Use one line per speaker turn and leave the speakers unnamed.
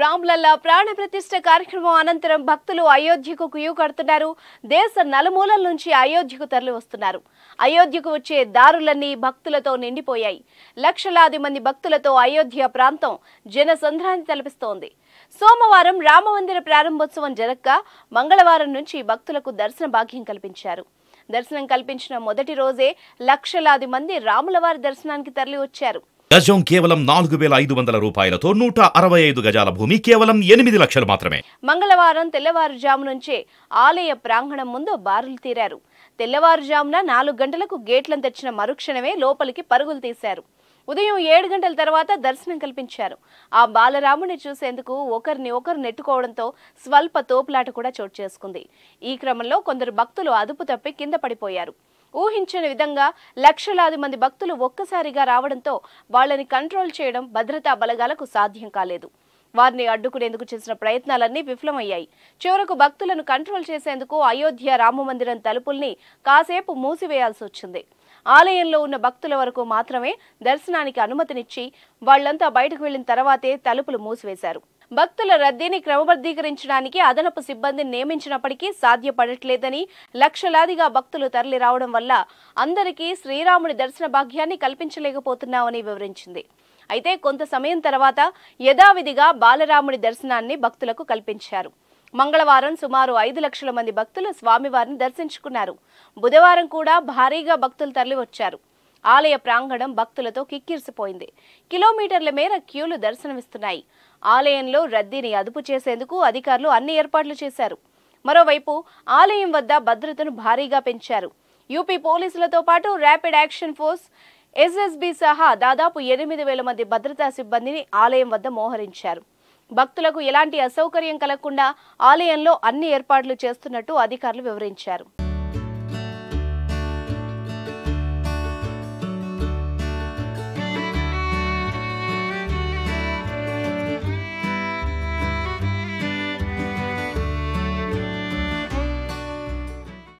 రామ్లల్లా ప్రాణ ప్రతిష్ట కార్యక్రమం అనంతరం భక్తులు అయోధ్యకు క్యూ కడుతున్నారు దేశ నలుమూలల నుంచి అయోధ్యకు తరలి వస్తున్నారు అయోధ్యకు వచ్చే దారులన్నీ భక్తులతో నిండిపోయాయి లక్షలాది మంది భక్తులతో అయోధ్య ప్రాంతం జనసంద్రాన్ని తలపిస్తోంది సోమవారం రామమందిర ప్రారంభోత్సవం జరగక మంగళవారం నుంచి భక్తులకు దర్శన భాగ్యం కల్పించారు దర్శనం కల్పించిన మొదటి రోజే లక్షలాది మంది రాములవారి దర్శనానికి తరలి వచ్చారు
గజం కేవలం నాలుగు వేల ఐదు వందల రూపాయలతో నూట అరవై ఐదు గజాల భూమి కేవలం ఎనిమిది లక్షలు మాత్రమే
మంగళవారం తెల్లవారుజాము నుంచే ఆలయ ప్రాంగణం ముందు బారులు తీరారు తెల్లవారుజామున నాలుగు గంటలకు గేట్లను తెచ్చిన మరుక్షణమే లోపలికి పరుగులు తీశారు ఉదయం ఏడు గంటల తర్వాత దర్శనం కల్పించారు ఆ బాలరాముని చూసేందుకు ఒకరిని ఒకరు నెట్టుకోవడంతో స్వల్ప తోపులాట కూడా చోటు చేసుకుంది ఈ క్రమంలో కొందరు భక్తులు అదుపు తప్పి కింద పడిపోయారు ఊహించని విధంగా లక్షలాది మంది భక్తులు ఒక్కసారిగా రావడంతో వాళ్లని కంట్రోల్ చేయడం భద్రతా బలగాలకు సాధ్యం కాలేదు వారిని అడ్డుకునేందుకు చేసిన ప్రయత్నాలన్నీ విఫలమయ్యాయి చివరకు భక్తులను కంట్రోల్ చేసేందుకు అయోధ్య రామమందిరం తలుపుల్ని కాసేపు మూసివేయాల్సి వచ్చింది ఆలయంలో ఉన్న భక్తుల వరకు మాత్రమే దర్శనానికి అనుమతినిచ్చి వాళ్లంతా బయటకు వెళ్లిన తర్వాతే తలుపులు మూసివేశారు భక్తుల రద్దీని క్రమబద్ధీకరించడానికి అదనపు సిబ్బందిని నియమించినప్పటికీ సాధ్యపడట్లేదని లక్షలాదిగా భక్తులు తరలి రావడం వల్ల అందరికీ శ్రీరాముడి దర్శన భాగ్యాన్ని కల్పించలేకపోతున్నామని వివరించింది అయితే కొంత సమయం తర్వాత యథావిధిగా బాలరాముడి దర్శనాన్ని భక్తులకు కల్పించారు మంగళవారం సుమారు ఐదు లక్షల మంది భక్తులు స్వామివారిని దర్శించుకున్నారు బుధవారం కూడా భారీగా భక్తులు తరలివచ్చారు ఆలయ ప్రాంగణం భక్తులతో కిక్కిరిసిపోయింది కిలోమీటర్ల మేర క్యూలు దర్శనమిస్తున్నాయి ఆలయంలో రద్దీని అదుపు చేసేందుకు అధికారులు అన్ని ఏర్పాట్లు చేశారు మరోవైపు ఆలయం వద్ద భద్రతను భారీగా పెంచారు యూపీ పోలీసులతో పాటు ర్యాపిడ్ యాక్షన్ ఫోర్స్ ఎస్ఎస్బి సహా దాదాపు ఎనిమిది వేల మంది భద్రతా సిబ్బందిని ఆలయం వద్ద మోహరించారు భక్తులకు ఎలాంటి అసౌకర్యం కలగకుండా ఆలయంలో అన్ని ఏర్పాట్లు చేస్తున్నట్టు అధికారులు వివరించారు